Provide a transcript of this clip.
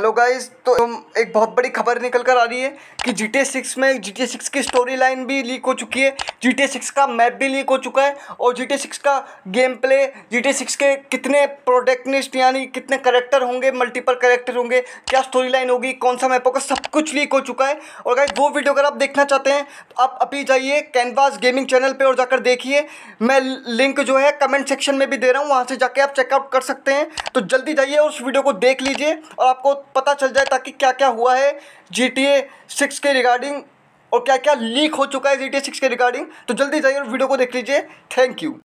hello guys तो एक बहुत बड़ी खबर निकल कर आ रही है कि जी टी सिक्स में जी टी सिक्स की स्टोरी लाइन भी लीक हो चुकी है जी टी सिक्स का मैप भी लीक हो चुका है और जी टी सिक्स का gameplay G T six के कितने प्रोटेक्निस्ट यानी कितने करेक्टर होंगे मल्टीपल करेक्टर होंगे क्या स्टोरी लाइन होगी कौन सा मैप होगा सब कुछ लीक हो चुका है और गाइज वो वीडियो अगर आप देखना चाहते हैं तो आप अभी जाइए कैनवास गेमिंग चैनल पर और जाकर देखिए मैं लिंक जो है कमेंट सेक्शन में भी दे रहा हूँ वहाँ से जाके आप चेकआउट कर सकते हैं तो जल्दी जाइए उस वीडियो को देख लीजिए और आपको पता चल जाए ताकि क्या क्या हुआ है जी टी ए सिक्स के रिगार्डिंग और क्या क्या लीक हो चुका है जी टी ए सिक्स के रिगार्डिंग तो जल्दी जाइए और वीडियो को देख लीजिए थैंक यू